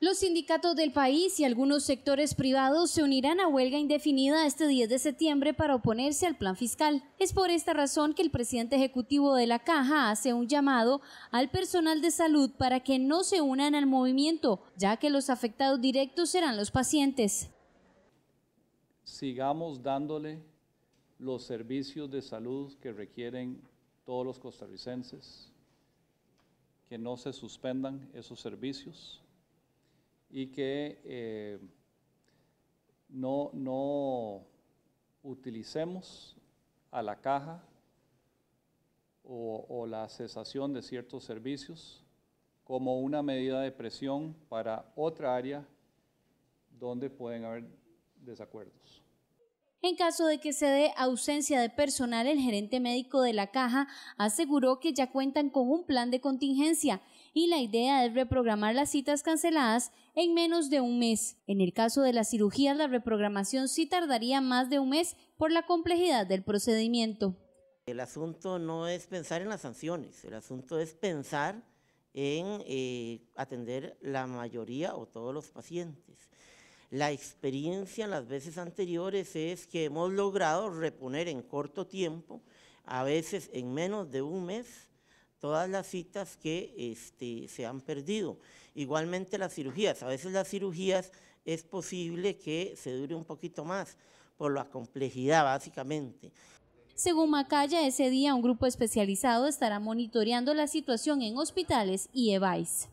Los sindicatos del país y algunos sectores privados se unirán a huelga indefinida este 10 de septiembre para oponerse al plan fiscal. Es por esta razón que el presidente ejecutivo de la Caja hace un llamado al personal de salud para que no se unan al movimiento, ya que los afectados directos serán los pacientes. Sigamos dándole los servicios de salud que requieren todos los costarricenses, que no se suspendan esos servicios y que eh, no, no utilicemos a la caja o, la cesación de ciertos servicios como una medida de presión para otra área donde pueden haber desacuerdos. En caso de que se dé ausencia de personal, el gerente médico de la caja aseguró que ya cuentan con un plan de contingencia y la idea es reprogramar las citas canceladas en menos de un mes. En el caso de la cirugía, la reprogramación sí tardaría más de un mes por la complejidad del procedimiento. El asunto no es pensar en las sanciones, el asunto es pensar en eh, atender la mayoría o todos los pacientes. La experiencia en las veces anteriores es que hemos logrado reponer en corto tiempo, a veces en menos de un mes, todas las citas que este, se han perdido. Igualmente las cirugías, a veces las cirugías es posible que se dure un poquito más por la complejidad básicamente. Según Macaya, ese día un grupo especializado estará monitoreando la situación en hospitales y EVAIS.